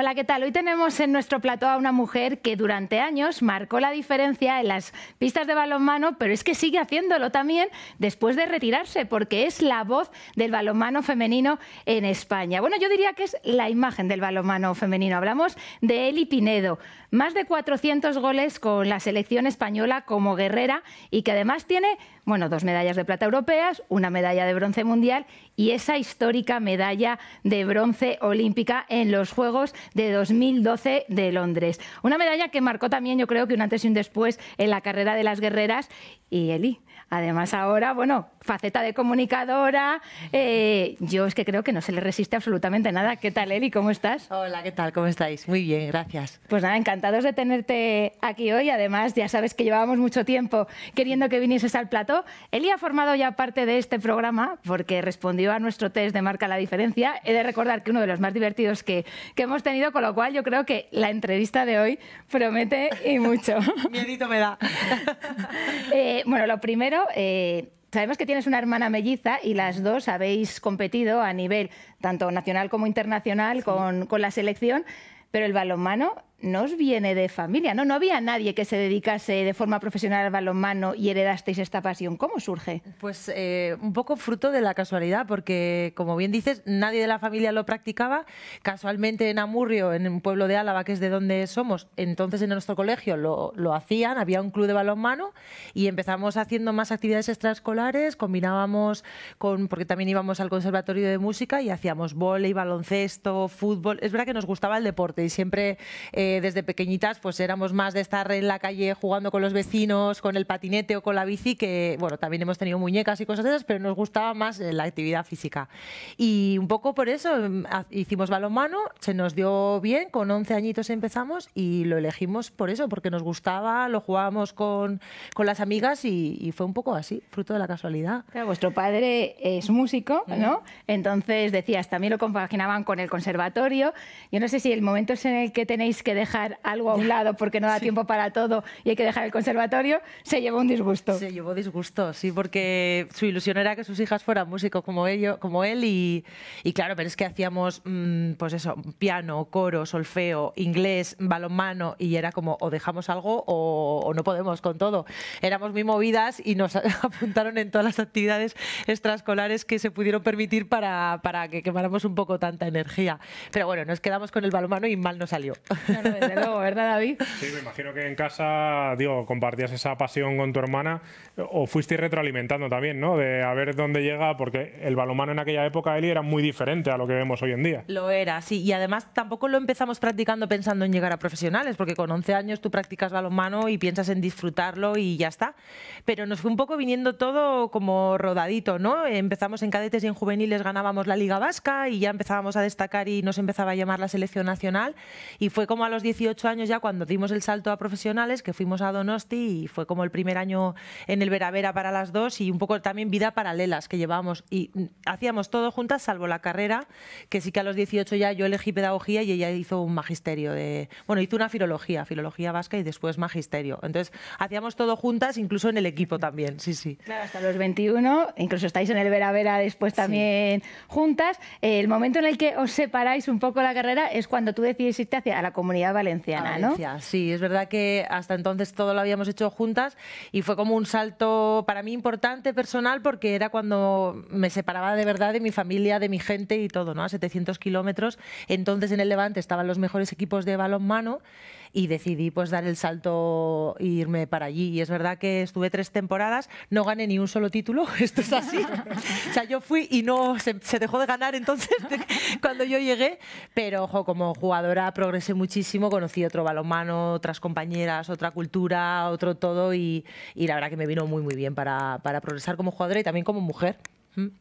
Hola, ¿qué tal? Hoy tenemos en nuestro plató a una mujer que durante años marcó la diferencia en las pistas de balonmano, pero es que sigue haciéndolo también después de retirarse, porque es la voz del balonmano femenino en España. Bueno, yo diría que es la imagen del balonmano femenino. Hablamos de Eli Pinedo, más de 400 goles con la selección española como guerrera y que además tiene, bueno, dos medallas de plata europeas, una medalla de bronce mundial y esa histórica medalla de bronce olímpica en los Juegos de 2012 de Londres. Una medalla que marcó también, yo creo que un antes y un después en la carrera de las guerreras. Y Eli, Además, ahora, bueno, faceta de comunicadora, eh, yo es que creo que no se le resiste absolutamente nada. ¿Qué tal, Eli? ¿Cómo estás? Hola, ¿qué tal? ¿Cómo estáis? Muy bien, gracias. Pues nada, encantados de tenerte aquí hoy. Además, ya sabes que llevábamos mucho tiempo queriendo que vinieses al plató. Eli ha formado ya parte de este programa porque respondió a nuestro test de marca la diferencia. He de recordar que uno de los más divertidos que, que hemos tenido, con lo cual yo creo que la entrevista de hoy promete y mucho. Miedito me da. Eh, bueno, lo primero eh, sabemos que tienes una hermana melliza y las dos habéis competido a nivel tanto nacional como internacional con, con la selección pero el balonmano ...nos viene de familia, ¿no? No había nadie que se dedicase de forma profesional al balonmano y heredasteis esta pasión. ¿Cómo surge? Pues eh, un poco fruto de la casualidad, porque como bien dices, nadie de la familia lo practicaba. Casualmente en Amurrio, en un pueblo de Álava, que es de donde somos, entonces en nuestro colegio lo, hacían, había un club de balonmano y empezamos haciendo más actividades extraescolares, combinábamos con, porque también íbamos al conservatorio de música y hacíamos volei, baloncesto, fútbol. Es verdad que nos gustaba el deporte y siempre... Eh, desde pequeñitas pues éramos más de estar en la calle jugando con los vecinos, con el patinete o con la bici, que bueno, también hemos tenido muñecas y cosas de esas, pero nos gustaba más eh, la actividad física. Y un poco por eso mm, hicimos balonmano, se nos dio bien, con 11 añitos empezamos y lo elegimos por eso, porque nos gustaba, lo jugábamos con, con las amigas y, fue un poco así, fruto de la casualidad. vuestro padre es músico, ¿no? Entonces decías, también lo compaginaban con el conservatorio. Yo no sé si el momento es en el que tenéis que dejar algo a un lado porque no da tiempo para todo y hay que dejar el conservatorio, se llevó un disgusto. Se llevó disgusto, sí, porque su ilusión era que sus hijas fueran músicos como, ello, como él y, claro, pero es que hacíamos, mm, pues eso, piano, coro, solfeo, inglés, balonmano y era como o dejamos algo o, no podemos con todo. Éramos muy movidas y nos apuntaron en todas las actividades extraescolares que se pudieron permitir para, para que quemáramos un poco tanta energía. Pero bueno, nos quedamos con el balonmano y mal nos salió. de luego, ¿verdad, David? Sí, me imagino que en casa, digo, compartías esa pasión con tu hermana o fuiste retroalimentando también, ¿no? De a ver dónde llega, porque el balonmano en aquella época, Eli, era muy diferente a lo que vemos hoy en día. Lo era, sí, y además tampoco lo empezamos practicando pensando en llegar a profesionales, porque con 11 años tú practicas balonmano y piensas en disfrutarlo y ya está. Pero nos fue un poco viniendo todo como rodadito, ¿no? Empezamos en cadetes y en juveniles ganábamos la Liga Vasca y ya empezábamos a destacar y nos empezaba a llamar la selección nacional y fue como a los 18 años ya cuando dimos el salto a profesionales, que fuimos a Donosti y fue como el primer año en el Veravera para las dos y un poco también vida paralelas que llevábamos y mm, hacíamos todo juntas salvo la carrera, que sí que a los 18 ya yo elegí pedagogía y ella hizo un magisterio de, bueno, hizo una filología, filología vasca y después magisterio. Entonces, hacíamos todo juntas, incluso en el equipo también, sí, sí. Claro, hasta los 21, incluso estáis en el veravera después también juntas. El momento en el que os separáis un poco la carrera es cuando tú decides irte hacia la comunidad Valenciana, ¿no? Sí, es verdad que hasta entonces todo lo habíamos hecho juntas y fue como un salto para mí importante personal porque era cuando me separaba de verdad de mi familia, de mi gente y todo, ¿no? A 700 kilómetros. Entonces en el Levante estaban los mejores equipos de balonmano y decidí pues dar el salto e irme para allí. Y es verdad que estuve tres temporadas, no gané ni un solo título, esto es así. o sea, yo fui y no se, dejó de ganar entonces cuando yo llegué, pero ojo, como jugadora progresé muchísimo, conocí otro balonmano, otras compañeras, otra cultura, otro todo y, y la verdad que me vino muy muy bien para, para progresar como jugadora y también como mujer.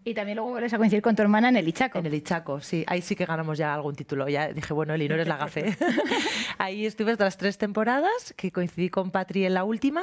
Y también luego vuelves a coincidir con tu hermana en el Ichaco. En el Ichaco, sí. Ahí sí que ganamos ya algún título. Ya dije, bueno, Eli, no eres la gafé. Ahí estuve otras tres temporadas, que coincidí con Patri en la última.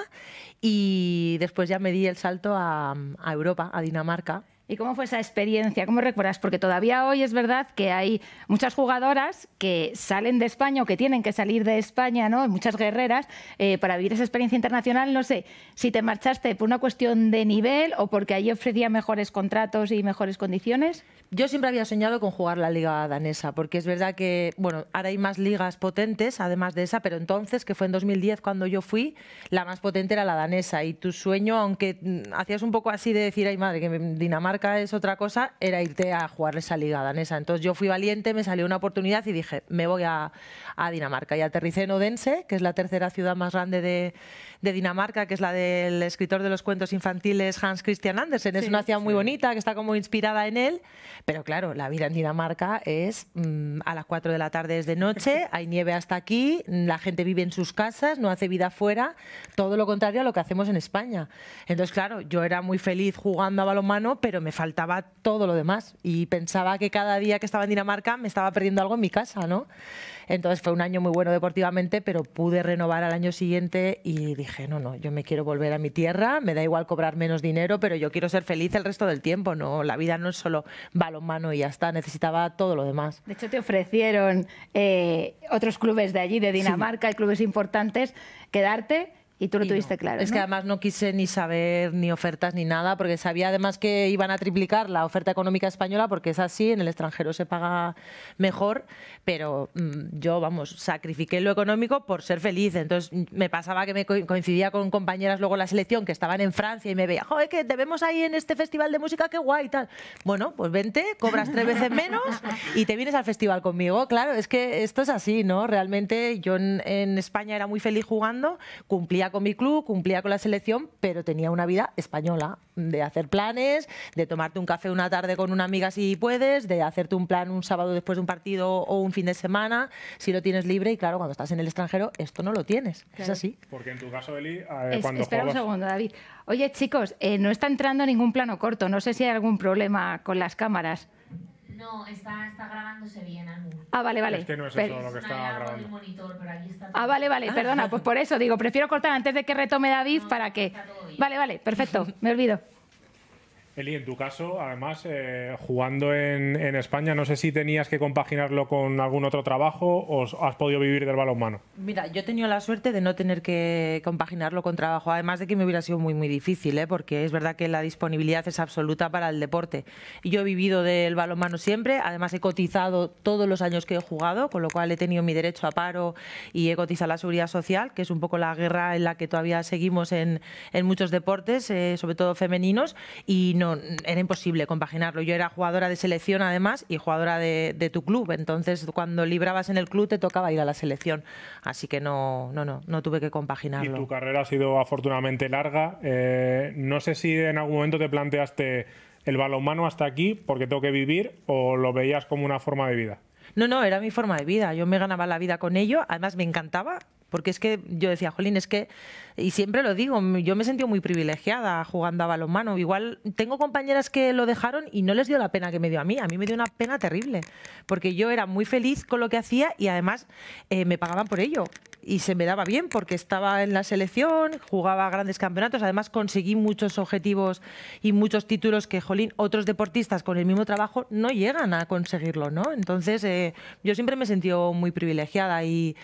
Y después ya me di el salto a, a Europa, a Dinamarca ¿Y cómo fue esa experiencia? ¿Cómo recuerdas? Porque todavía hoy es verdad que hay muchas jugadoras que salen de España o que tienen que salir de España, ¿no? Muchas guerreras eh, para vivir esa experiencia internacional. No sé si te marchaste por una cuestión de nivel o porque allí ofrecía mejores contratos y mejores condiciones. Yo siempre había soñado con jugar la liga danesa, porque es verdad que, bueno, ahora hay más ligas potentes, además de esa, pero entonces, que fue en 2010 cuando yo fui, la más potente era la danesa. Y tu sueño, aunque mm, hacías un poco así de decir, ay madre, que Dinamarca es otra cosa, era irte a jugar esa liga danesa. Entonces yo fui valiente, me salió una oportunidad y dije, me voy a, a Dinamarca. Y aterricé en Odense, que es la tercera ciudad más grande de, de Dinamarca, que es la del escritor de los cuentos infantiles Hans Christian Andersen. es una ciudad muy bonita, que está como inspirada en él, pero claro, la vida en Dinamarca es mm, a las 4 de la tarde es de noche, hay nieve hasta aquí, la gente vive en sus casas, no hace vida afuera, todo lo contrario a lo que hacemos en España. Entonces, claro, yo era muy feliz jugando a balonmano, pero me faltaba todo lo demás y pensaba que cada día que estaba en Dinamarca me estaba perdiendo algo en mi casa, ¿no? Entonces fue un año muy bueno deportivamente, pero pude renovar al año siguiente y dije, dije, no, no, yo me quiero volver a mi tierra, me da igual cobrar menos dinero, pero yo quiero ser feliz el resto del tiempo, no, la vida no es solo balonmano y ya está, necesitaba todo lo demás. De hecho, te ofrecieron eh, otros clubes de allí, de Dinamarca, y clubes importantes, quedarte y tú lo tuviste claro. Es que además no quise ni saber ni ofertas ni nada, porque sabía además que iban a triplicar la oferta económica española, porque es así, en el extranjero se paga mejor, pero mm, yo, vamos, sacrifiqué lo económico por ser feliz. Entonces mm, me pasaba que me coincidía con compañeras luego en la selección que estaban en Francia y me veía, joder, que te vemos ahí en este festival de música, qué guay y tal. Bueno, pues vente, cobras tres veces menos y te vienes al festival conmigo. Claro, es que esto es así, ¿no? Realmente yo en España era muy feliz jugando, cumplía con mi club, cumplía con la selección, pero tenía una vida española, de hacer planes, de tomarte un café una tarde con una amiga si puedes, de hacerte un plan un sábado después de un partido o un fin de semana, si lo tienes libre. Y claro, cuando estás en el extranjero, esto no lo tienes. Es así. Porque en tu caso, Eli, eh, es, Espera un segundo, David. Oye, chicos, eh, no está entrando ningún plano corto. No sé si hay algún problema con las cámaras. No, está, está grabándose bien, Ah, vale, vale. Este no es eso lo que está grabando. ah, vale, vale, perdona, pues por eso digo, prefiero cortar antes de que retome David para que... Vale, vale, perfecto, me olvido. Eli, en tu caso, además, eh, jugando en, en, España, no sé si tenías que compaginarlo con algún otro trabajo o has podido vivir del balonmano. Mira, yo he tenido la suerte de no tener que compaginarlo con trabajo, además de que me hubiera sido muy, muy difícil, ¿eh? porque es verdad que la disponibilidad es absoluta para el deporte. yo he vivido del balonmano siempre, además he cotizado todos los años que he jugado, con lo cual he tenido mi derecho a paro y he cotizado la seguridad social, que es un poco la guerra en la que todavía seguimos en, muchos deportes, eh, sobre todo femeninos, y no era imposible compaginarlo. Yo era jugadora de selección además y jugadora de, tu club, entonces cuando librabas en el club te tocaba ir a la selección, así que no, no, no, no tuve que compaginarlo. Y tu carrera ha sido afortunadamente larga. Eh, no sé si en algún momento te planteaste el balonmano hasta aquí porque tengo que vivir o lo veías como una forma de vida. No, no, era mi forma de vida. Yo me ganaba la vida con ello. Además, me encantaba porque es que yo decía, Jolín, es que, y siempre lo digo, yo me sentí muy privilegiada jugando a balonmano. Igual tengo compañeras que lo dejaron y no les dio la pena que me dio a mí. A mí me dio una pena terrible, porque yo era muy feliz con lo que hacía y además eh, me pagaban por ello. Y se me daba bien porque estaba en la selección, jugaba grandes campeonatos, además conseguí muchos objetivos y muchos títulos que, jolín, otros deportistas con el mismo trabajo no llegan a conseguirlo, ¿no? Entonces, eh, yo siempre me sentí muy privilegiada y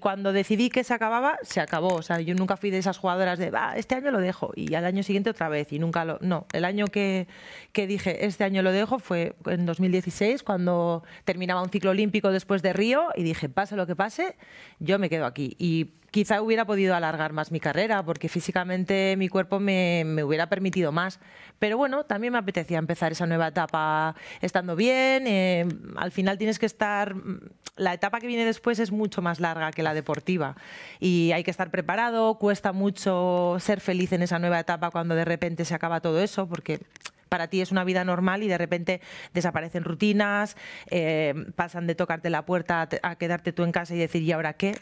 cuando decidí que se acababa, se acabó. O sea, yo nunca fui de esas jugadoras de, va, este año lo dejo y al año siguiente otra vez y nunca lo... No, el año que, que dije, este año lo dejo fue en 2016 cuando terminaba un ciclo olímpico después de Río y dije, pase lo que pase, yo me quedo aquí. Y quizá hubiera podido alargar más mi carrera porque físicamente mi cuerpo me, hubiera permitido más. Pero bueno, también me apetecía empezar esa nueva etapa estando bien. Eh, al final tienes que estar... Mm, la etapa que viene después es mucho más larga que la deportiva y hay que estar preparado, cuesta mucho ser feliz en esa nueva etapa cuando de repente se acaba todo eso porque para ti es una vida normal y de repente desaparecen rutinas, eh, pasan de tocarte la puerta a, quedarte tú en casa y decir, ¿y ahora qué?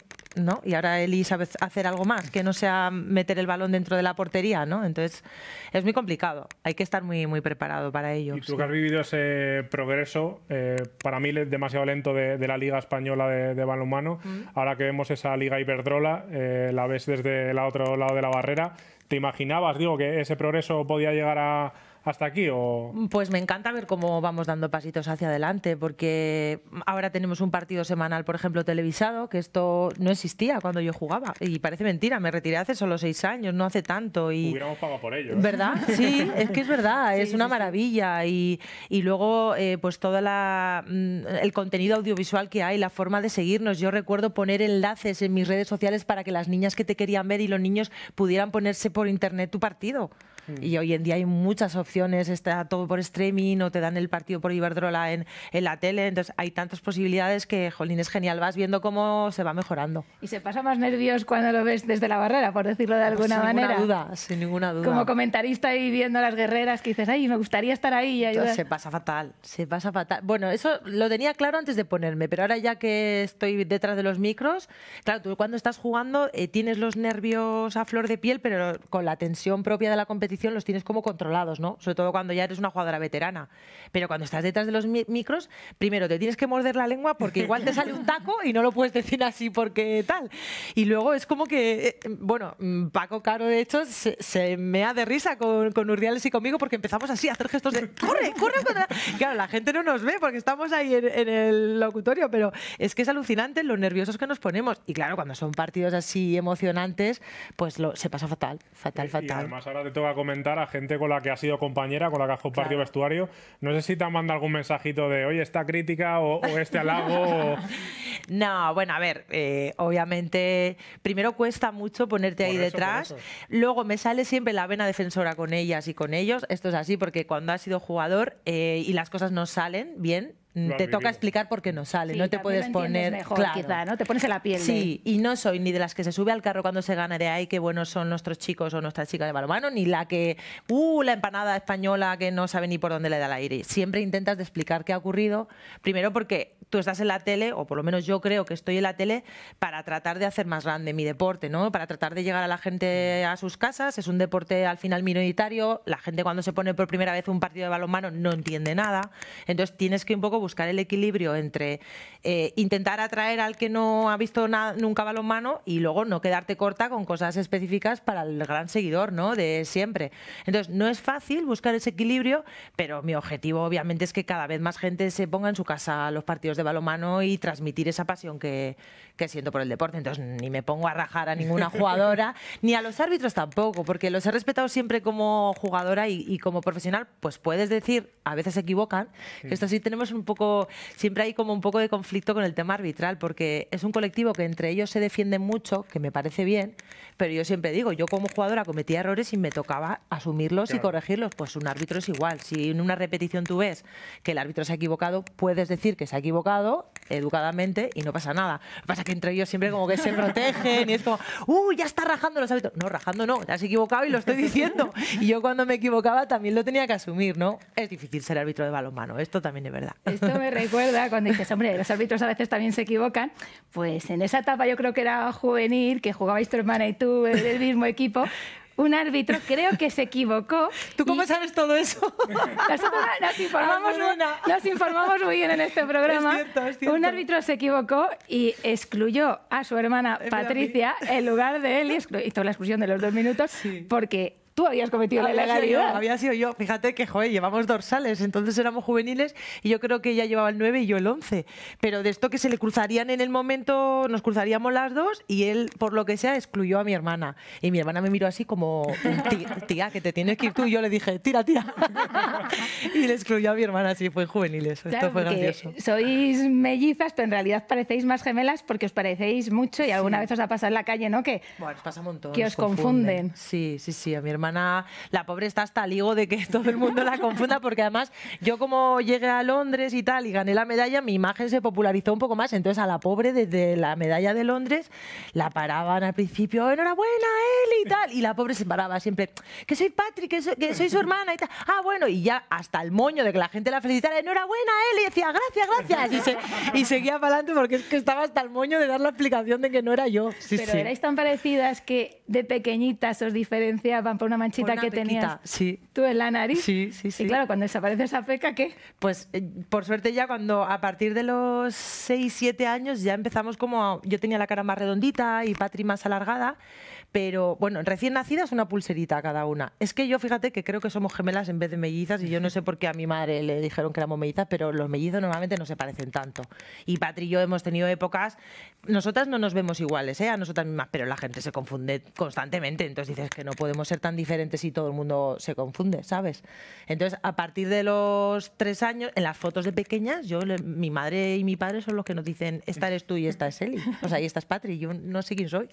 Y ahora Eli sabe hacer algo más, que no sea meter el balón dentro de la portería, ¿no? Entonces es muy complicado, hay que estar muy, muy preparado para ello. Y tú que has vivido ese progreso, eh, para mí demasiado lento de, la Liga Española de, de balonmano, mm. ahora que vemos esa Liga hiperdrola eh, la ves desde el otro lado de la barrera, ¿te imaginabas, digo, que ese progreso podía llegar a hasta aquí? O... Pues me encanta ver cómo vamos dando pasitos hacia adelante, porque ahora tenemos un partido semanal, por ejemplo, televisado, que esto no existía cuando yo jugaba. Y parece mentira, me retiré hace solo seis años, no hace tanto. Y... Hubiéramos pagado por ello. ¿eh? ¿Verdad? Sí, es que es verdad, es una maravilla. Y, y, luego, eh, pues todo mm, el contenido audiovisual que hay, la forma de seguirnos. Yo recuerdo poner enlaces en mis redes sociales para que las niñas que te querían ver y los niños pudieran ponerse por internet tu partido. Mm. Y hoy en día hay muchas opciones, está todo por streaming o te dan el partido por Iberdrola en, en la tele, entonces hay tantas posibilidades que, jolín, es genial, vas viendo cómo se va mejorando. Y se pasa más nervios cuando lo ves desde la barrera, por decirlo de ah, alguna manera. Sin ninguna duda, sin ninguna duda. Como comentarista y viendo las guerreras que dices, ay, me gustaría estar ahí y ayudar. Se pasa fatal, se pasa fatal. Bueno, eso lo tenía claro antes de ponerme, pero ahora ya que estoy detrás de los micros, claro, tú cuando estás jugando eh, tienes los nervios a flor de piel, pero con la tensión propia de la competición los tienes como controlados, ¿no? Sobre todo cuando ya eres una jugadora veterana. Pero cuando estás detrás de los micros, primero te tienes que morder la lengua porque igual te sale un taco y no lo puedes decir así porque tal. Y luego es como que, eh, eh, bueno, mm, Paco Caro, de hecho, se, me ha de risa con, con, Urdiales y conmigo porque empezamos así a hacer gestos de ¡corre, corre! Claro, la gente no nos ve porque estamos ahí en, el locutorio, pero es que es alucinante lo nerviosos que nos ponemos. Y claro, cuando son partidos así emocionantes, pues lo, se pasa fatal, fatal, fatal. Y además ahora te toca comentar a gente con la que ha sido compañera, con la que ha compartido vestuario. No sé si te han algún mensajito de, oye, esta crítica o, este halago. No, bueno, a ver, eh, obviamente, primero cuesta mucho ponerte ahí detrás. Luego me sale siempre la vena defensora con ellas y con ellos. Esto es así porque cuando has sido jugador eh, y las cosas no salen bien, te toca explicar por qué no sale, no te puedes poner mejor, claro. quizá, ¿no? Te pones en la piel. Sí, y no soy ni de las que se sube al carro cuando se gana de ahí que buenos son nuestros chicos o nuestras chicas de balonmano, ni la que, uh, la empanada española que no sabe ni por dónde le da el aire. Siempre intentas de explicar qué ha ocurrido, primero porque tú estás en la tele, o por lo menos yo creo que estoy en la tele, para tratar de hacer más grande mi deporte, ¿no? Para tratar de llegar a la gente a sus casas. Es un deporte al final minoritario. La gente cuando se pone por primera vez un partido de balonmano no entiende nada. Entonces tienes que un poco buscar el equilibrio entre eh, intentar atraer al que no ha visto nada, nunca balonmano y luego no quedarte corta con cosas específicas para el gran seguidor, ¿no? De siempre. Entonces no es fácil buscar ese equilibrio, pero mi objetivo obviamente es que cada vez más gente se ponga en su casa a los partidos de balomano y transmitir esa pasión que, que siento por el deporte, entonces ni me pongo a rajar a ninguna jugadora, ni a los árbitros tampoco, porque los he respetado siempre como jugadora y, como profesional, pues puedes decir, a veces se equivocan, esto sí tenemos un poco, siempre hay como un poco de conflicto con el tema arbitral, porque es un colectivo que entre ellos se defiende mucho, que me parece bien, pero yo siempre digo, yo como jugadora cometía errores y me tocaba asumirlos y corregirlos, pues un árbitro es igual, si en una repetición tú ves que el árbitro se ha equivocado, puedes decir que se ha equivocado educadamente y no pasa nada. Lo que que entre ellos siempre como que se protegen y es como, ¡Uy, uh, ya está rajando los árbitros! No, rajando no, te has equivocado y lo estoy diciendo. Y yo cuando me equivocaba también lo tenía que asumir, ¿no? Es difícil ser árbitro de balonmano, esto también es verdad. Esto me recuerda cuando dices, hombre, los árbitros a veces también se equivocan. Pues en esa etapa yo creo que era juvenil, que jugabais tu hermana y tú en el mismo equipo, un árbitro creo que se equivocó. ¿Tú cómo sabes todo eso? nos informamos, muy, bien en este programa. Un árbitro se equivocó y excluyó a su hermana Patricia en lugar de él y, hizo la exclusión de los dos minutos porque tú habías cometido la ilegalidad. había sido yo. Fíjate que, joder, llevamos dorsales, entonces éramos juveniles y yo creo que ella llevaba el 9 y yo el 11. Pero de esto que se le cruzarían en el momento, nos cruzaríamos las dos y él, por lo que sea, excluyó a mi hermana. Y mi hermana me miró así como, tía, que te tienes que ir tú. Y yo le dije, tira, tira. y le excluyó a mi hermana, sí, fue juveniles. Eso esto fue gracioso. Sois mellizas, pero en realidad parecéis más gemelas porque os parecéis mucho y alguna vez os ha pasado en la calle, ¿no? Que, bueno, os pasa un montón, que os confunden. confunden. Sí, sí, sí, a mi hermana la pobre está hasta ligo de que todo el mundo la confunda, porque además yo como llegué a Londres y tal y gané la medalla, mi imagen se popularizó un poco más. Entonces a la pobre desde la medalla de Londres la paraban al principio, enhorabuena, él y tal. Y la pobre se paraba siempre, que soy Patrick, que soy, su hermana y tal. Ah, bueno, y ya hasta el moño de que la gente la felicitara, enhorabuena, él. Y decía, gracias, gracias. Y, seguía para adelante porque es que estaba hasta el moño de dar la explicación de que no era yo. Pero erais tan parecidas que de pequeñitas os diferenciaban por una manchita que tenía tenías tú en la nariz. Sí, sí, sí. claro, cuando desaparece esa peca, ¿qué? Pues eh, por suerte ya cuando a partir de los 6, 7 años ya empezamos como... yo tenía la cara más redondita y Patri más alargada pero bueno, recién nacidas una pulserita cada una. Es que yo fíjate que creo que somos gemelas en vez de mellizas y yo no sé por qué a mi madre le dijeron que éramos mellizas, pero los mellizos normalmente no se parecen tanto. Y Patri y yo hemos tenido épocas, nosotras no nos vemos iguales, ¿eh? a nosotras mismas, pero la gente se confunde constantemente, entonces dices que no podemos ser tan diferentes si todo el mundo se confunde, ¿sabes? Entonces, a partir de los tres años, en las fotos de pequeñas, yo, mi madre y mi padre son los que nos dicen, esta eres tú y esta es Eli, o sea, y esta es Patri, yo no sé quién soy,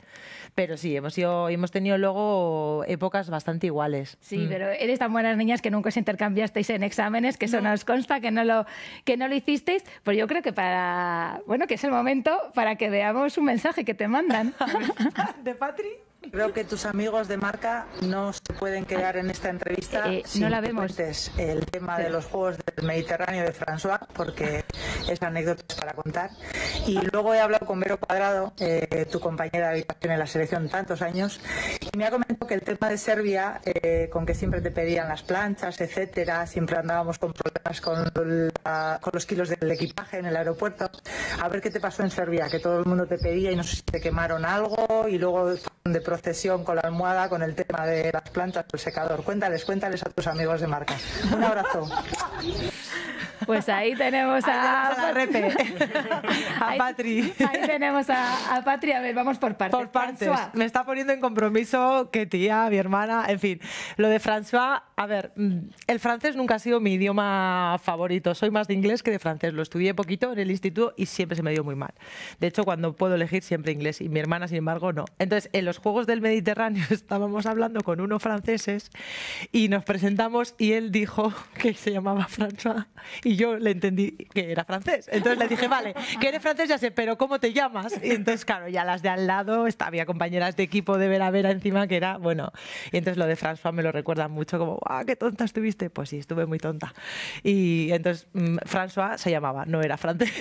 pero sí, hemos sido y hemos tenido luego épocas bastante iguales. Sí, mm. pero eres tan buenas niñas que nunca os intercambiasteis en exámenes, que eso nos consta que no lo, que no lo hicisteis. Pues yo creo que para, bueno, que es el momento para que veamos un mensaje que te mandan. ¿De Patri? Creo que tus amigos de marca no se pueden quedar en esta entrevista. si eh, eh, no la vemos. El tema de los Juegos del Mediterráneo de François, porque es anécdotas para contar. Y luego he hablado con Vero Cuadrado, eh, tu compañera de habitación en la selección tantos años, me ha comentado que el tema de Serbia, eh, con que siempre te pedían las planchas, etcétera, siempre andábamos con problemas con, los kilos del equipaje en el aeropuerto. A ver qué te pasó en Serbia, que todo el mundo te pedía y no sé si te quemaron algo y luego de procesión con la almohada con el tema de las planchas, el secador. Cuéntales, cuéntales a tus amigos de marca. Un abrazo. Pues ahí tenemos a, a, Repe. a Patri. Ahí, tenemos a, a, Patri. A ver, vamos por partes. Por partes. Me está poniendo en compromiso que tía, mi hermana, en fin. Lo de François, a ver, mm, el francés nunca ha sido mi idioma favorito. Soy más de inglés que de francés. Lo estudié poquito en el instituto y siempre se me dio muy mal. De hecho, cuando puedo elegir siempre inglés y mi hermana, sin embargo, no. Entonces, en los Juegos del Mediterráneo estábamos hablando con unos franceses y nos presentamos y él dijo que se llamaba François y y yo le entendí que era francés. Entonces le dije, vale, que eres francés, ya sé, pero ¿cómo te llamas? Y entonces, claro, ya las de al lado, había compañeras de equipo de a ver encima que era, bueno, y entonces lo de François me lo recuerda mucho, como, ¡ah, qué tonta estuviste! Pues sí, estuve muy tonta. Y entonces mm, François se llamaba, no era francés.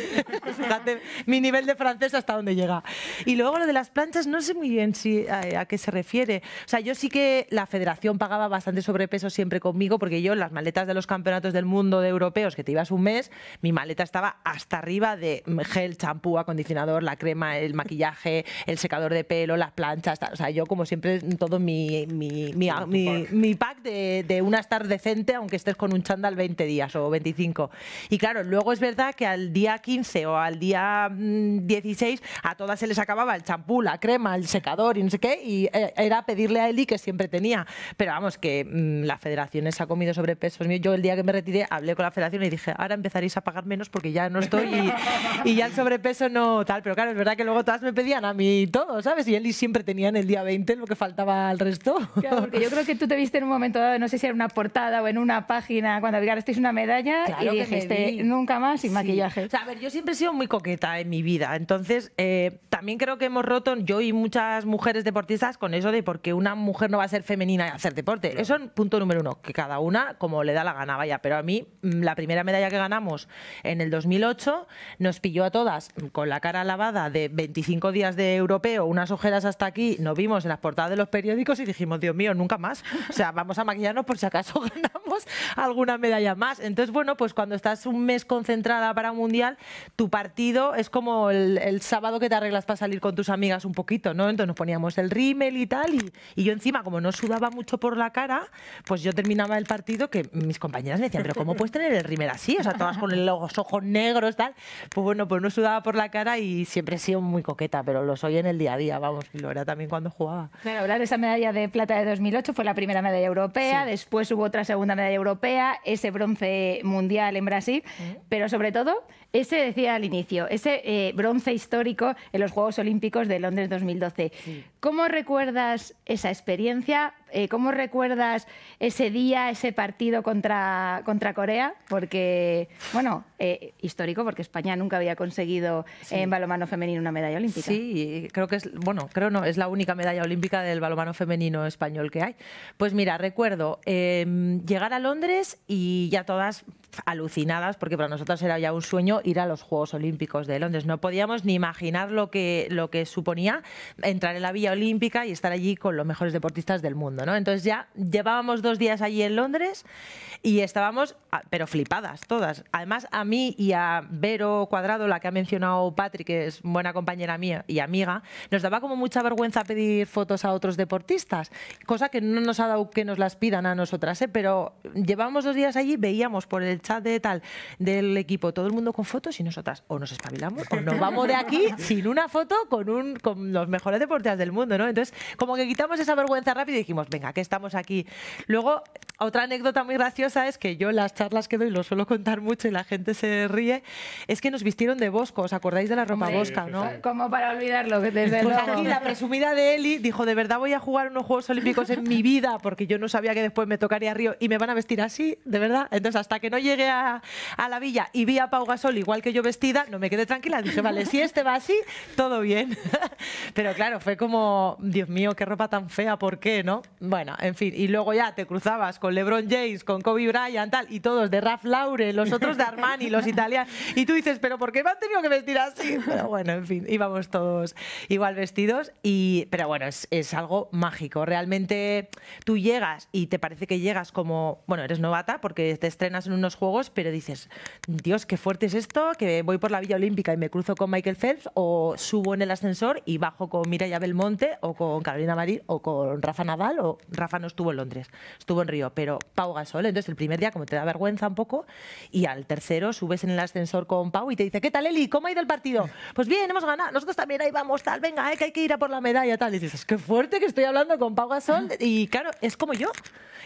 mi nivel de francés hasta dónde llega. Y luego lo de las planchas, no sé muy bien si, a, qué se refiere. O sea, yo sí que la federación pagaba bastante sobrepeso siempre conmigo, porque yo las maletas de los campeonatos del mundo de europeos, que te ibas un mes, mi maleta estaba hasta arriba de gel, champú, acondicionador, la crema, el maquillaje, el secador de pelo, las planchas. O sea, yo como siempre, todo mi, mi, mi, mi, pack de, de una estar decente, aunque estés con un chándal 20 días o 25. Y claro, luego es verdad que al día 15 o al día 16 mm, a todas se les acababa el champú, la crema, el secador y no sé qué, y eh, era pedirle a Eli que siempre tenía. Pero vamos, que mm, la federación se ha comido sobrepesos Yo el día que me retiré hablé con la federación y dije, ahora empezaréis a pagar menos porque ya no estoy y, ya el sobrepeso no tal. Pero claro, es verdad que luego todas me pedían a mí todo, ¿sabes? Y Eli siempre tenía en el día 20 lo que faltaba al resto. porque yo creo que tú te viste en un momento dado, no sé si era una portada o en una página, cuando es una medalla y dijiste, nunca más sin maquillaje. O a ver, yo siempre he sido muy coqueta en mi vida. Entonces, eh, también creo que hemos roto, yo y muchas mujeres deportistas, con eso de porque una mujer no va a ser femenina y hacer deporte. Eso es punto número uno, que cada una como le da la gana, vaya. Pero a mí, mm, la primera medalla que ganamos en el 2008 nos pilló a todas con la cara lavada de 25 días de europeo, unas ojeras hasta aquí, nos vimos en las portadas de los periódicos y dijimos, Dios mío, nunca más. O sea, vamos a maquillarnos por si acaso ganamos alguna medalla más. Entonces, bueno, pues cuando estás un mes concentrada para un mundial, tu partido es como el, sábado que te arreglas para salir con tus amigas un poquito, ¿no? Entonces nos poníamos el rímel y tal, y, yo encima, como no sudaba mucho por la cara, pues yo terminaba el partido que mis compañeras me decían, pero ¿cómo puedes tener el rímel así? O sea, todas con los ojos negros, tal. Pues bueno, pues no sudaba por la cara y siempre he sido muy coqueta, pero lo soy en el día a día, vamos, y lo era también cuando jugaba. Claro, hablar de esa medalla de plata de 2008 fue la primera medalla europea, después hubo otra segunda medalla europea, ese bronce mundial en Brasil, mm. pero sobre todo ese decía inicio, ese eh, bronce histórico en los Juegos Olímpicos de Londres 2012. ¿Cómo recuerdas esa experiencia? Eh, ¿cómo recuerdas ese día, ese partido contra, contra Corea? Porque, bueno, eh, histórico, porque España nunca había conseguido en balonmano femenino una medalla olímpica. Sí, creo que es, bueno, creo no, es la única medalla olímpica del balonmano femenino español que hay. Pues mira, recuerdo em, llegar a Londres y ya todas alucinadas, porque para nosotros era ya un sueño ir a los Juegos Olímpicos de Londres. No podíamos ni imaginar lo que, lo que suponía entrar en la Villa Olímpica y estar allí con los mejores deportistas del mundo. Entonces ya llevábamos dos días allí en Londres y estábamos, ah, pero flipadas todas. Además, a mí y a Vero Cuadrado, la que ha mencionado Patrick, que es buena compañera mía y amiga, nos daba como mucha vergüenza pedir fotos a otros deportistas, cosa que no nos ha dado que nos las pidan a nosotras, ¿eh? pero llevábamos dos días allí, veíamos por el chat de tal del equipo todo el mundo con fotos y nosotras o nos espabilamos o nos vamos de aquí sin una foto con, un, los mejores deportistas del mundo, Entonces, como que quitamos esa vergüenza rápido y dijimos, venga, que estamos aquí. Luego, otra anécdota muy graciosa es que yo las charlas que doy, lo suelo contar mucho y la gente se ríe, es que nos vistieron de Bosco, ¿os acordáis de la ropa Bosca, no? Como para olvidarlo, desde pues Aquí la presumida de Eli dijo, de verdad voy a jugar unos Juegos Olímpicos en mi vida, porque yo no sabía que después me tocaría Río y me van a vestir así, de verdad. Entonces, hasta que no llegué a, la villa y vi a Pau Gasol igual que yo vestida, no me quedé tranquila, dije, vale, si este va así, todo bien. Pero claro, fue como, Dios mío, qué ropa tan fea, ¿por qué, no? Bueno, en fin, y luego ya te cruzabas con LeBron James, con Kobe Bryant, tal, y todos de Raf Laure, los otros de Armani, los italianos, y tú dices, pero ¿por qué me han tenido que vestir así? Pero bueno, en fin, íbamos todos igual vestidos, y, pero bueno, es, algo mágico. Realmente tú llegas y te parece que llegas como, bueno, eres novata porque te estrenas en unos juegos, pero dices, Dios, qué fuerte es esto, que voy por la Villa Olímpica y me cruzo con Michael Phelps, o subo en el ascensor y bajo con Mireia Belmonte, o con Carolina Marín, o con Rafa Nadal, o Rafa no estuvo en Londres, estuvo en Río, pero Pau Gasol, entonces el primer día como te da vergüenza un poco y al tercero subes en el ascensor con Pau y te dice, ¿qué tal Eli? ¿Cómo ha ido el partido? Pues bien, hemos ganado, nosotros también ahí vamos, tal, venga, eh, que hay que ir a por la medalla, tal. Y dices, qué fuerte que estoy hablando con Pau Gasol y claro, es como yo.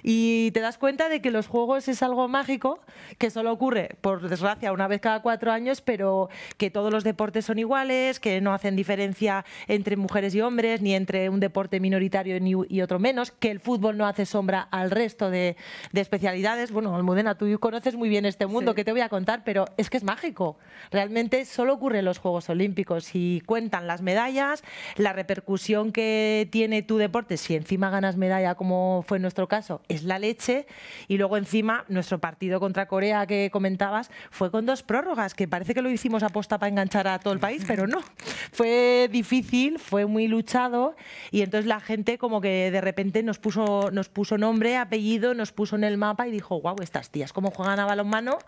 Y te das cuenta de que los juegos es algo mágico que solo ocurre, por desgracia, una vez cada cuatro años, pero que todos los deportes son iguales, que no hacen diferencia entre mujeres y hombres, ni entre un deporte minoritario y otro menos, que el fútbol no hace sombra al resto de, especialidades. Bueno, Almudena, tú conoces muy bien este mundo que te voy a contar, pero es que es mágico. Realmente solo ocurre en los Juegos Olímpicos y cuentan las medallas, la repercusión que tiene tu deporte, si encima ganas medalla, como fue en nuestro caso, es la leche. Y luego encima nuestro partido contra Corea que comentabas fue con dos prórrogas, que parece que lo hicimos aposta para enganchar a todo el país, pero no. Fue difícil, fue muy luchado y entonces la gente como que de repente nos puso, nos puso nombre, apellido, nos puso en el mapa y dijo, guau, estas tías, cómo juegan a balonmano,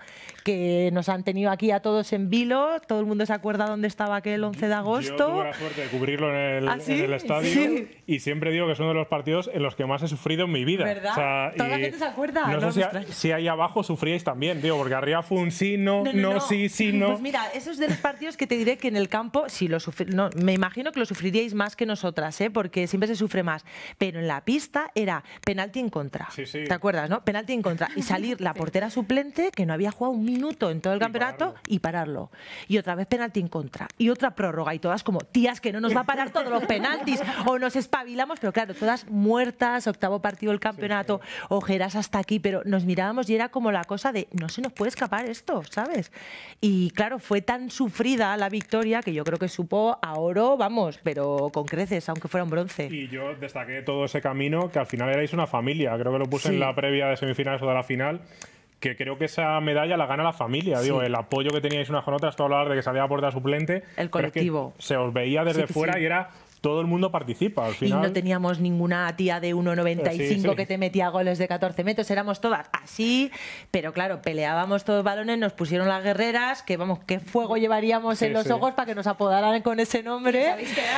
que nos han tenido aquí a todos en vilo, todo el mundo se acuerda dónde estaba aquel 11 de agosto. Yo la suerte de cubrirlo en el, ¿Ah, estadio y siempre digo que es uno de los partidos en los que más he sufrido en mi vida. ¿Verdad? Toda se acuerda. si, ahí abajo sufríais también, digo, porque arriba fue un sí, no, no, sí, sí, no. Pues mira, esos de los partidos que te diré que en el campo, si lo me imagino que lo sufriríais más que nosotras, ¿eh? porque siempre se sufre más, pero en la pista era penalti en contra. ¿Te acuerdas, no? Penalti en contra. Y salir la portera suplente, que no había jugado un minuto en todo el campeonato, y pararlo. Y otra vez penalti en contra. Y otra prórroga. Y todas como, tías, que no nos va a parar todos los penaltis. O nos espabilamos, pero claro, todas muertas, octavo partido del campeonato, ojeras hasta aquí. Pero nos mirábamos y era como la cosa de, no se nos puede escapar esto, ¿sabes? Y claro, fue tan sufrida la victoria que yo creo que supo a oro, vamos, pero con creces, aunque fuera un bronce. Y yo destaqué todo ese camino que al final erais una familia. Creo que lo puse en la previa de semifinales o de la final que creo que esa medalla la gana la familia, el apoyo que teníais unas con otras, todo hablar de que salía a suplente. El colectivo. se os veía desde fuera y era todo el mundo participa al final. Y no teníamos ninguna tía de 1,95 eh, que te metía goles de 14 metros, éramos todas así, pero claro, peleábamos todos balones, nos pusieron las guerreras, que vamos, qué fuego llevaríamos en los ojos para que nos apodaran con ese nombre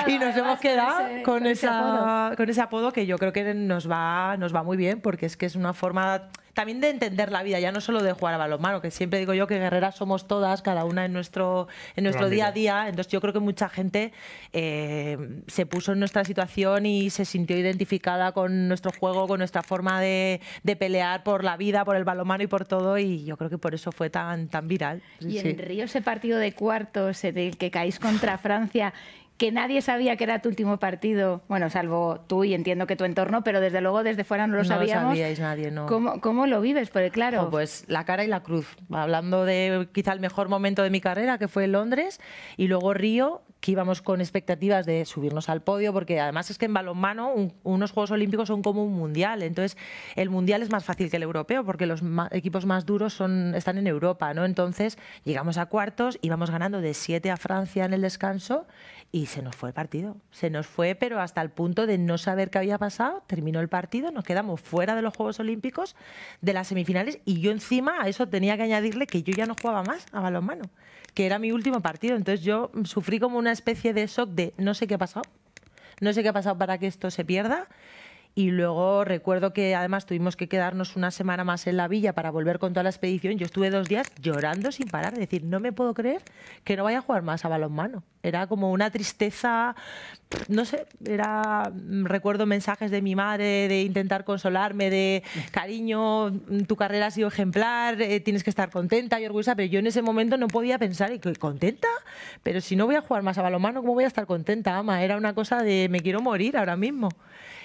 y, nos hemos quedado con, ese, esa, con ese apodo que yo creo que nos va, nos va muy bien porque es que es una forma también de entender la vida, ya no solo de jugar a balonmano, que siempre digo yo que guerreras somos todas, cada una en nuestro, en nuestro día a día. Entonces yo creo que mucha gente eh, se puso en nuestra situación y se sintió identificada con nuestro juego, con nuestra forma de, pelear por la vida, por el balonmano y por todo. Y yo creo que por eso fue tan, tan viral. Y en Río ese partido de cuartos eh, el que caís contra Francia, que nadie sabía que era tu último partido, bueno, salvo tú y entiendo que tu entorno, pero desde luego desde fuera no lo sabíamos. No sabíais nadie, no. ¿Cómo, lo vives? claro... Oh, pues la cara y la cruz. Hablando de quizá el mejor momento de mi carrera, que fue Londres, y luego Río, que íbamos con expectativas de subirnos al podio, porque además es que en balonmano unos Juegos Olímpicos son como un mundial, entonces el mundial es más fácil que el europeo, porque los equipos más duros están en Europa, ¿no? Entonces llegamos a cuartos, íbamos ganando de 7 a Francia en el descanso y se nos fue el partido, se nos fue, pero hasta el punto de no saber qué había pasado, terminó el partido, nos quedamos fuera de los Juegos Olímpicos, de las semifinales, y yo encima a eso tenía que añadirle que yo ya no jugaba más a balonmano que era mi último partido. Entonces yo sufrí como una especie de shock de no sé qué ha pasado, no sé qué ha pasado para que esto se pierda. Y luego recuerdo que además tuvimos que quedarnos una semana más en la villa para volver con toda la expedición. Yo estuve dos días llorando sin parar, decir, no me puedo creer que no vaya a jugar más a balonmano. Era como una tristeza, no sé, era mm, recuerdo mensajes de mi madre de intentar consolarme, de cariño, tu carrera ha sido ejemplar, eh, tienes que estar contenta y orgullosa, pero yo en ese momento no podía pensar, contenta, pero si no voy a jugar más a balonmano, ¿cómo voy a estar contenta, ama? Era una cosa de me quiero morir ahora mismo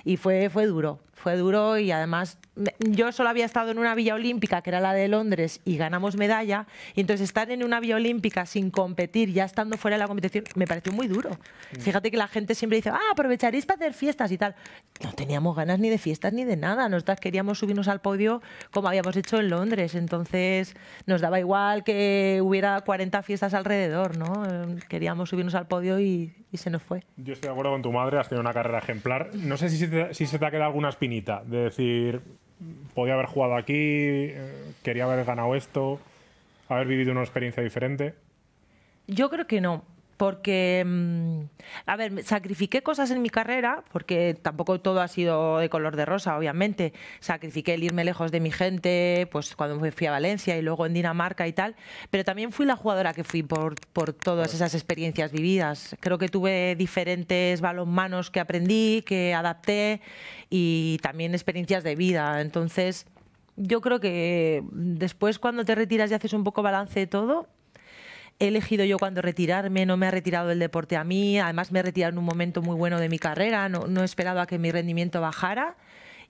y fue, fue duro fue duro y además yo solo había estado en una villa olímpica, que era la de Londres, y ganamos medalla. Y entonces estar en una villa olímpica sin competir, ya estando fuera de la competición, me pareció muy duro. Mm. Fíjate que la gente siempre dice, ah, aprovecharéis para hacer fiestas y tal. No teníamos ganas ni de fiestas ni de nada. Nosotras queríamos subirnos al podio como habíamos hecho en Londres. Entonces nos daba igual que hubiera 40 fiestas alrededor, ¿no? Queríamos subirnos al podio y, se nos fue. Yo estoy de acuerdo con tu madre, has tenido una carrera ejemplar. No sé si, si se te ha quedado alguna de decir, podía haber jugado aquí, eh, quería haber ganado esto, haber vivido una experiencia diferente. Yo creo que no, porque, mm, a ver, sacrifiqué cosas en mi carrera, porque tampoco todo ha sido de color de rosa, obviamente. Sacrifiqué el irme lejos de mi gente, pues cuando fui a Valencia y luego en Dinamarca y tal, pero también fui la jugadora que fui por, por todas esas experiencias vividas. Creo que tuve diferentes balonmanos que aprendí, que adapté y también experiencias de vida. Entonces, yo creo que después cuando te retiras y haces un poco balance de todo, he elegido yo cuando retirarme, no me ha retirado el deporte a mí, además me he retirado en un momento muy bueno de mi carrera, no, esperado a que mi rendimiento bajara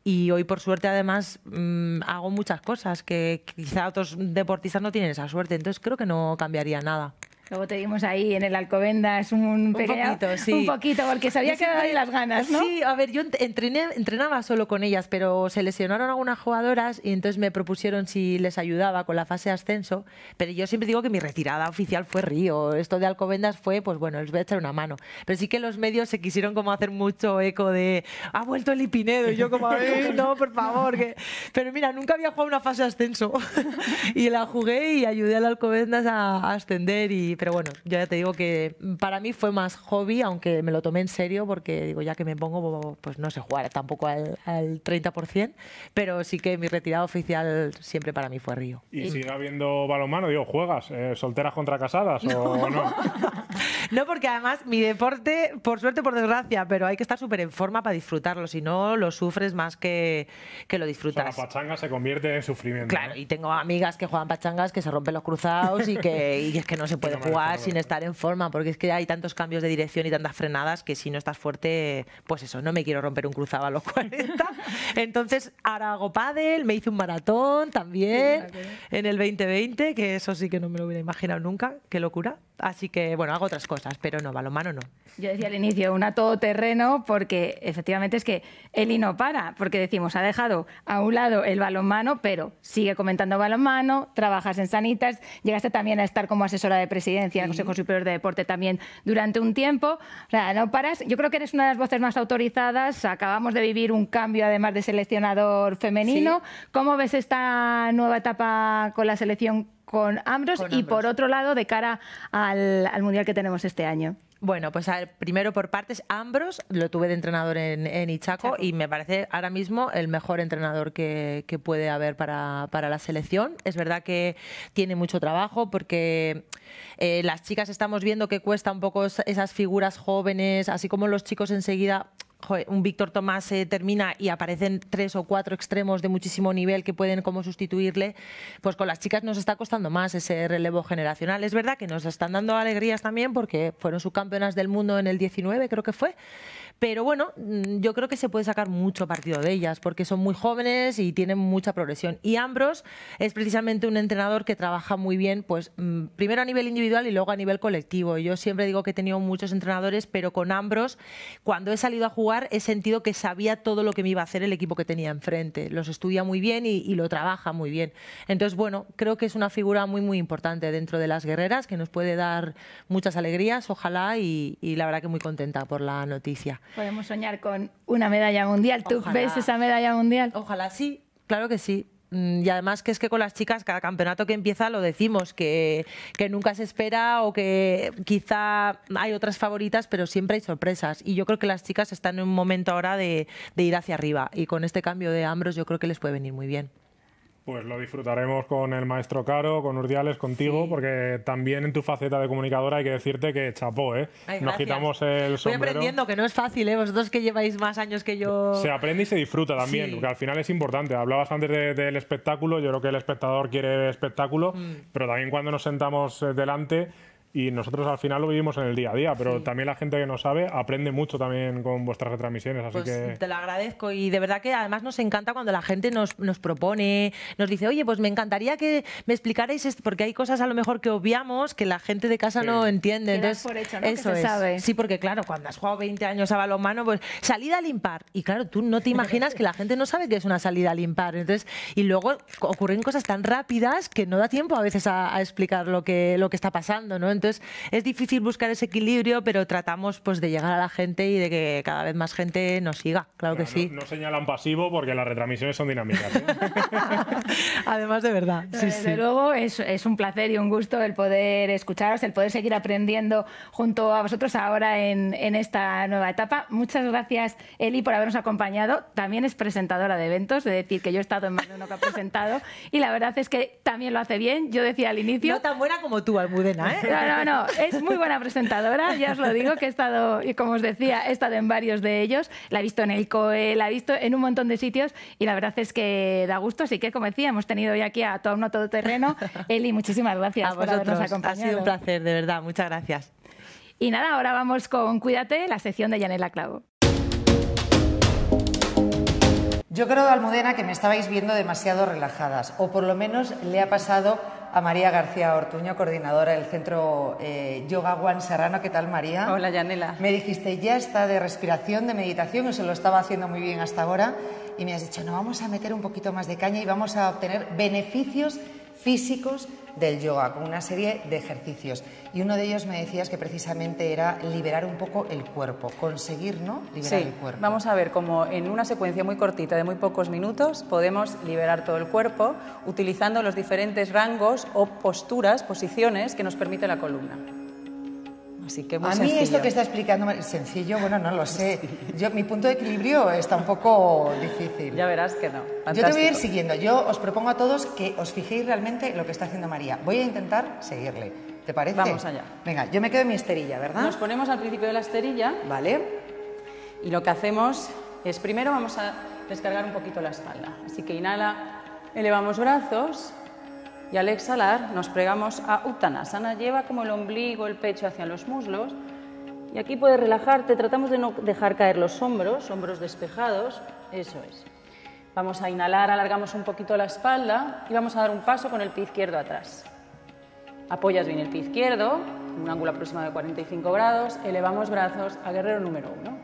y hoy por suerte además mm, hago muchas cosas que quizá otros deportistas no tienen esa suerte, entonces creo que no cambiaría nada. Luego te vimos ahí en el Alcobendas un, un poquito, sí. un poquito, porque se había quedado ahí las ganas, ¿no? Sí, a ver, yo entrené, entrenaba solo con ellas, pero se lesionaron algunas jugadoras y entonces me propusieron si les ayudaba con la fase de ascenso, pero yo siempre digo que mi retirada oficial fue Río, esto de Alcobendas fue, pues bueno, les voy a echar una mano, pero sí que los medios se quisieron como hacer mucho eco de, ha vuelto el Ipinedo, y yo como, no, por favor, que... pero mira, nunca había jugado una fase de ascenso y la jugué y ayudé al Alcobendas a ascender y pero bueno, ya te digo que para mí fue más hobby, aunque me lo tomé en serio, porque digo, ya que me pongo, pues no sé jugar tampoco al, al 30%, pero sí que mi retirada oficial siempre para mí fue Río. ¿Y, si sigue habiendo balonmano? Digo, ¿juegas? Eh, ¿Solteras contra casadas no. o no? no, porque además mi deporte, por suerte, por desgracia, pero hay que estar súper en forma para disfrutarlo, si no lo sufres más que, que lo disfrutas. la pachanga se convierte en sufrimiento. Claro, y tengo amigas que juegan pachangas que se rompen los cruzados y que, y es que no se puede jugar, sin estar en forma, porque es que hay tantos cambios de dirección y tantas frenadas que si no estás fuerte, pues eso, no me quiero romper un cruzado a los 40. Entonces, ahora hago pádel, me hice un maratón también en el 2020, que eso sí que no me lo hubiera imaginado nunca, qué locura. Así que, bueno, hago otras cosas, pero no, balonmano no. Yo decía al inicio, una todoterreno, porque efectivamente es que Eli no para, porque decimos, ha dejado a un lado el balonmano, pero sigue comentando balonmano, trabajas en Sanitas, llegaste también a estar como asesora de presidencia, presidencia Consejo Superior de Deporte también durante un tiempo. no paras. Yo creo que eres una de las voces más autorizadas. Acabamos de vivir un cambio, además de seleccionador femenino. ¿Cómo ves esta nueva etapa con la selección con Ambros, y por otro lado de cara al Mundial que tenemos este año? Bueno, pues primero por partes, Ambros lo tuve de entrenador en, Ichaco y me parece ahora mismo el mejor entrenador que, puede haber para, la selección. Es verdad que tiene mucho trabajo porque eh, las chicas estamos viendo que cuesta un poco esas figuras jóvenes, así como los chicos enseguida un Víctor Tomás se eh, termina y aparecen tres o cuatro extremos de muchísimo nivel que pueden como sustituirle, pues con las chicas nos está costando más ese relevo generacional. Es verdad que nos están dando alegrías también porque fueron subcampeonas del mundo en el 19, creo que fue. Pero bueno, mm, yo creo que se puede sacar mucho partido de ellas porque son muy jóvenes y tienen mucha progresión. Y Ambros es precisamente un entrenador que trabaja muy bien, pues mm, primero a nivel individual y luego a nivel colectivo. Yo siempre digo que he tenido muchos entrenadores, pero con Ambros, cuando he salido a jugar, he sentido que sabía todo lo que me iba a hacer el equipo que tenía enfrente. Los estudia muy bien y, lo trabaja muy bien. Entonces, bueno, creo que es una figura muy, muy importante dentro de las guerreras que nos puede dar muchas alegrías, ojalá, y la verdad que muy contenta por la noticia. Podemos soñar con una medalla mundial. ¿Tú ves esa medalla mundial? Ojalá sí, claro que sí. Mm, y además que es que con las chicas cada campeonato que empieza lo decimos, que, nunca se espera o que quizá hay otras favoritas, pero siempre hay sorpresas. Y yo creo que las chicas están en un momento ahora de, de ir hacia arriba. Y con este cambio de Ambros yo creo que les puede venir muy bien. Pues lo disfrutaremos con el maestro Caro, con Urdiales, contigo, porque también en tu faceta de comunicadora hay que decirte que chapó, ¿eh? Nos quitamos el sombrero. Estoy aprendiendo, que no es fácil, ¿eh? Vosotros que lleváis más años que yo... Se aprende y se disfruta también, porque al final es importante. Hablabas antes del espectáculo, yo creo que el espectador quiere espectáculo, mm. pero también cuando nos sentamos eh, delante y nosotros al final lo vivimos en el día a día, pero también la gente que no sabe aprende mucho también con vuestras retransmisiones, así pues te lo agradezco y de verdad que además nos encanta cuando la gente nos, nos propone, nos dice, oye, pues me encantaría que me explicarais esto, porque hay cosas a lo mejor que obviamos que la gente de casa no entiende. Entonces, por hecho, ¿no? Eso Sabe. Sí, porque claro, cuando has jugado 20 años a balonmano, pues salida al impar. Y claro, tú no te imaginas que la gente no sabe que es una salida al impar. Entonces, y luego ocurren cosas tan rápidas que no da tiempo a veces a, explicar lo que, lo que está pasando, ¿no? Entonces es difícil buscar ese equilibrio, pero tratamos pues de llegar a la gente y de que cada vez más gente nos siga, claro, que sí. No, señalan pasivo porque las retransmisiones son dinámicas. ¿eh? Además de verdad. Desde luego es, un placer y un gusto el poder escucharos, el poder seguir aprendiendo junto a vosotros ahora en, esta nueva etapa. Muchas gracias Eli por habernos acompañado. También es presentadora de eventos, de decir que yo he estado en más de uno que ha presentado y la verdad es que también lo hace bien. Yo decía al inicio... No tan buena como tú, Almudena. ¿eh? No, no, es muy buena presentadora, ya os lo digo, que he estado, como os decía, he estado en varios de ellos, la he visto en el COE, la he visto en un montón de sitios y la verdad es que da gusto, así que como decía, hemos tenido hoy aquí a todo uno terreno. Eli, muchísimas gracias por vosotros. habernos Ha sido un placer, de verdad, muchas gracias. Y nada, ahora vamos con Cuídate, la sección de Yanela Clavo. Yo creo, Almudena, que me estabais viendo demasiado relajadas, o por lo menos le ha pasado a María García Ortuño, coordinadora del Centro eh, Yoga Juan Serrano. ¿Qué tal, María? Hola, Yanela. Me dijiste, ya está de respiración, de meditación, se lo estaba haciendo muy bien hasta ahora, y me has dicho, no, vamos a meter un poquito más de caña y vamos a obtener beneficios físicos del yoga, con una serie de ejercicios. Y uno de ellos me decías que precisamente era liberar un poco el cuerpo, conseguir, ¿no? Liberar el cuerpo. Vamos a ver cómo en una secuencia muy cortita de muy pocos minutos podemos liberar todo el cuerpo utilizando los diferentes rangos o posturas, posiciones que nos permite la columna. A mí esto que está explicando, sencillo, bueno, no lo sé. Yo, mi punto de equilibrio está un poco difícil. Ya verás que no. Yo te voy a ir siguiendo. Yo os propongo a todos que os fijéis realmente lo que está haciendo María. Voy a intentar seguirle. ¿Te parece? Vamos allá. Venga, yo me quedo en mi esterilla, ¿verdad? Nos ponemos al principio de la esterilla. Vale. Y lo que hacemos es primero vamos a descargar un poquito la espalda. Así que inhala, elevamos brazos y al exhalar nos pregamos a Uttanasana. Lleva como el ombligo, el pecho hacia los muslos. Y aquí puedes relajarte, tratamos de no dejar caer los hombros, hombros despejados, eso es. Vamos a inhalar, alargamos un poquito la espalda y vamos a dar un paso con el pie izquierdo atrás. Apoyas bien el pie izquierdo, un ángulo aproximado de 45 grados, elevamos brazos a guerrero número uno.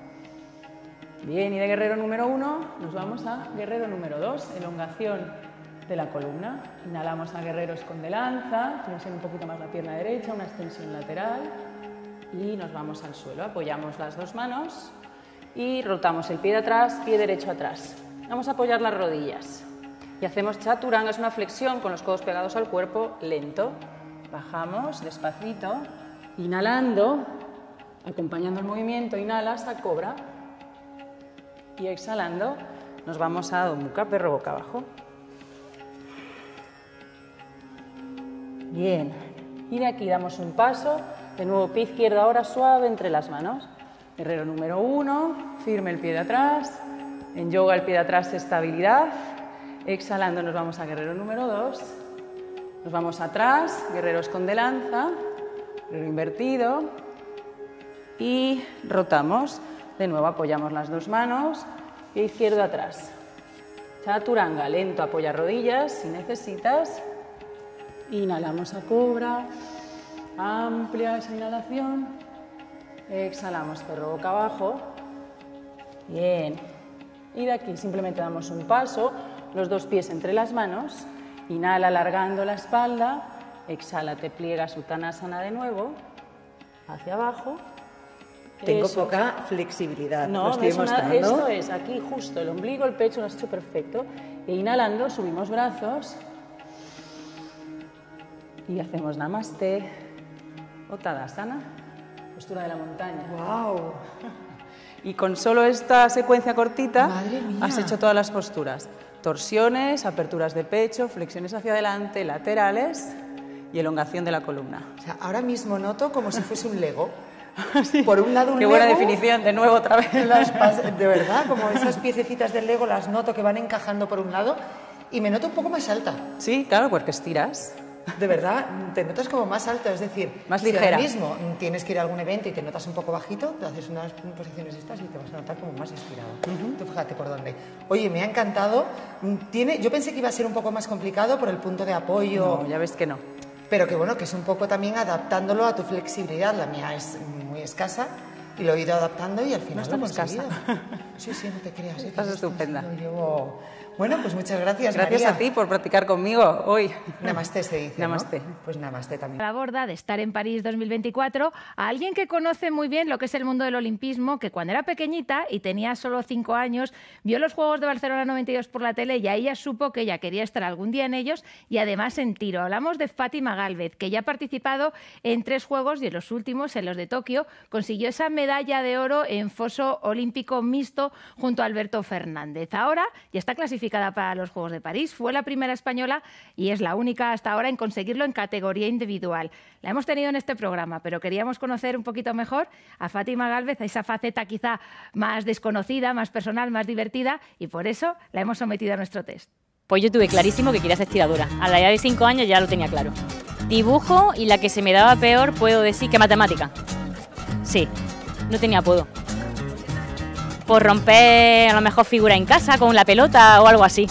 Bien, y de guerrero número uno nos vamos a guerrero número 2, elongación de la columna. Inhalamos a guerreros con de lanza, un poquito más la pierna derecha, una extensión lateral y nos vamos al suelo. Apoyamos las dos manos y rotamos el pie de atrás, pie derecho atrás. Vamos a apoyar las rodillas y hacemos chaturanga, es una flexión con los codos pegados al cuerpo, lento. Bajamos despacito, inhalando, acompañando el movimiento, inhala hasta cobra y exhalando nos vamos a Domuka, perro boca abajo. Bien. Y de aquí damos un paso. De nuevo, pie izquierdo ahora suave entre las manos. Guerrero número uno. Firme el pie de atrás. En yoga el pie de atrás, estabilidad. Exhalando nos vamos a guerrero número dos. Nos vamos atrás. Guerreros con de lanza. Guerrero invertido. Y rotamos. De nuevo apoyamos las dos manos. Pie izquierdo atrás. Chaturanga, lento, apoya rodillas si necesitas. Inhalamos a cobra, amplia esa inhalación. Exhalamos perro boca abajo. Bien. Y de aquí simplemente damos un paso, los dos pies entre las manos. Inhala alargando la espalda. Exhala, te pliegas Uttanasana de nuevo. Hacia abajo. Tengo poca flexibilidad. No, estoy es esto es aquí justo, el ombligo, el pecho, lo has hecho perfecto. E inhalando, subimos brazos. Y hacemos namaste otada tadasana, postura de la montaña. ¡Wow! Y con solo esta secuencia cortita has hecho todas las posturas. Torsiones, aperturas de pecho, flexiones hacia adelante, laterales y elongación de la columna. ahora mismo noto como si fuese un lego. Por un lado un Qué buena definición, de nuevo otra vez. Las, de verdad, como esas piececitas del Lego las noto que van encajando por un lado y me noto un poco más alta. Sí, claro, porque estiras de verdad te notas como más alto, es decir, más ligera. Si ahora mismo tienes que ir a algún evento y te notas un poco bajito, te haces unas posiciones estas y te vas a notar como más estirado. fíjate por dónde. Oye, me ha encantado. Tiene, yo pensé que iba a ser un poco más complicado por el punto de apoyo. ya ves que no. Pero que bueno, que es un poco también adaptándolo a tu flexibilidad. La mía es muy escasa y lo he ido adaptando y al final estamos lo he Sí, sí, no te creas. ¿eh? Estás estupenda. Bueno, pues muchas gracias. Gracias a ti por practicar conmigo hoy. Namaste se dice. Namaste. Pues namaste también. A la borda de estar en París 2024, a alguien que conoce muy bien lo que es el mundo del olimpismo, que cuando era pequeñita y tenía solo cinco años, vio los Juegos de Barcelona 92 por la tele y ahí ya supo que ella quería estar algún día en ellos y además en tiro. Hablamos de Fátima Galvez, que ya ha participado en tres Juegos y en los últimos, en los de Tokio, consiguió esa medalla de oro en foso olímpico mixto junto a Alberto Fernández. Ahora ya está clasificada para los Juegos de París. Fue la primera española y es la única hasta ahora en conseguirlo en categoría individual. La hemos tenido en este programa, pero queríamos conocer un poquito mejor a Fátima Galvez, a esa faceta quizá más desconocida, más personal, más divertida, y por eso la hemos sometido a nuestro test. Pues yo tuve clarísimo que quería ser tiradora. A la edad de 5 años ya lo tenía claro. Dibujo y la que se me daba peor puedo decir que matemática. Sí, no tenía apodo por romper a lo mejor figura en casa con la pelota o algo así.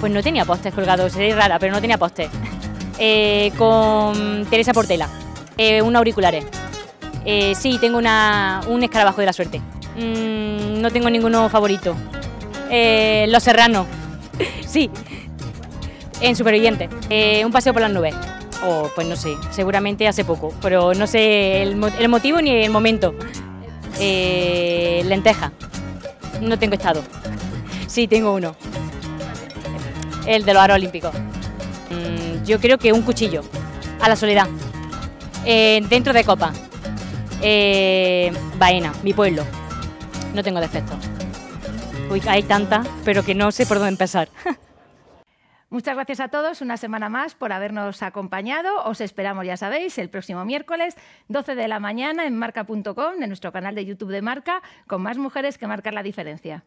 Pues no tenía postes colgados, sería rara, pero no tenía postes. Eh, con Teresa Portela, eh, Un auriculares. Eh, sí, tengo una, un escarabajo de la suerte. Mm, no tengo ninguno favorito. Eh, Los Serranos, sí, en Superviviente. un paseo por las nubes. O oh, pues no sé, seguramente hace poco, pero no sé el, el motivo ni el momento eh, lenteja. No tengo estado. Sí, tengo uno. El de los aros olímpicos. Mm, yo creo que un cuchillo. A la soledad. Eh, dentro de copa. Eh, mi pueblo. No tengo defectos. Uy, hay tantas, pero que no sé por dónde empezar. Muchas gracias a todos una semana más por habernos acompañado. Os esperamos, ya sabéis, el próximo miércoles, 12 de la mañana, en marca.com, en nuestro canal de YouTube de Marca, con más mujeres que marcar la diferencia.